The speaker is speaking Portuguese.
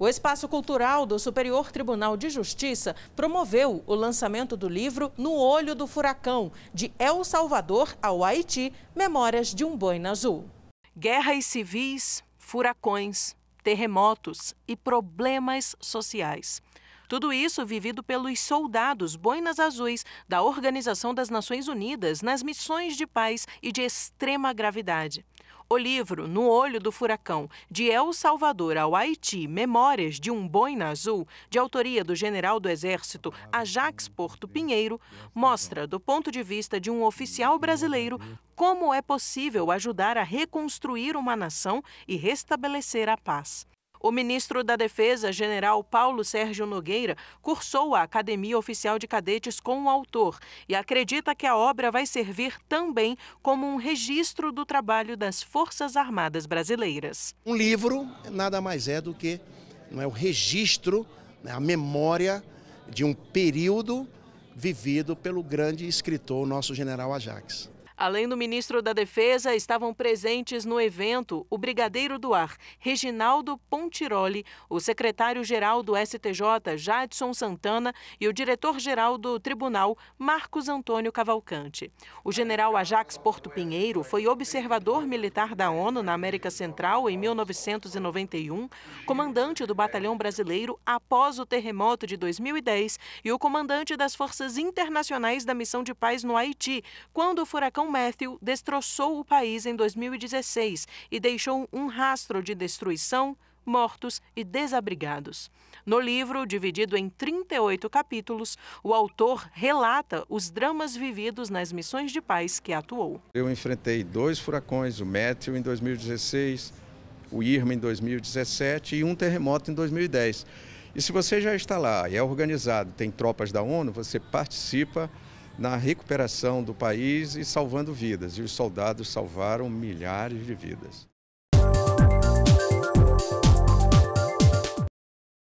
O Espaço Cultural do Superior Tribunal de Justiça promoveu o lançamento do livro No Olho do Furacão, de El Salvador ao Haiti, Memórias de um Boina Azul. Guerras civis, furacões, terremotos e problemas sociais. Tudo isso vivido pelos soldados boinas azuis da Organização das Nações Unidas nas missões de paz e de extrema gravidade. O livro No Olho do Furacão, de El Salvador ao Haiti, Memórias de um Boina Azul, de autoria do general do Exército Ajax Porto Pinheiro, mostra, do ponto de vista de um oficial brasileiro, como é possível ajudar a reconstruir uma nação e restabelecer a paz. O ministro da Defesa, general Paulo Sérgio Nogueira, cursou a Academia Oficial de Cadetes com o autor e acredita que a obra vai servir também como um registro do trabalho das Forças Armadas Brasileiras. Um livro nada mais é do que não é, o registro, é a memória de um período vivido pelo grande escritor, nosso general Ajax. Além do ministro da Defesa, estavam presentes no evento o brigadeiro do ar, Reginaldo Pontiroli, o secretário-geral do STJ, Jadson Santana, e o diretor-geral do tribunal, Marcos Antônio Cavalcante. O general Ajax Porto Pinheiro foi observador militar da ONU na América Central em 1991, comandante do Batalhão Brasileiro após o terremoto de 2010 e o comandante das Forças Internacionais da Missão de Paz no Haiti, quando o furacão Matthew destroçou o país em 2016 e deixou um rastro de destruição, mortos e desabrigados. No livro, dividido em 38 capítulos, o autor relata os dramas vividos nas missões de paz que atuou. Eu enfrentei dois furacões, o Matthew em 2016, o Irma em 2017 e um terremoto em 2010. E se você já está lá, é organizado, tem tropas da ONU, você participa na recuperação do país e salvando vidas. E os soldados salvaram milhares de vidas.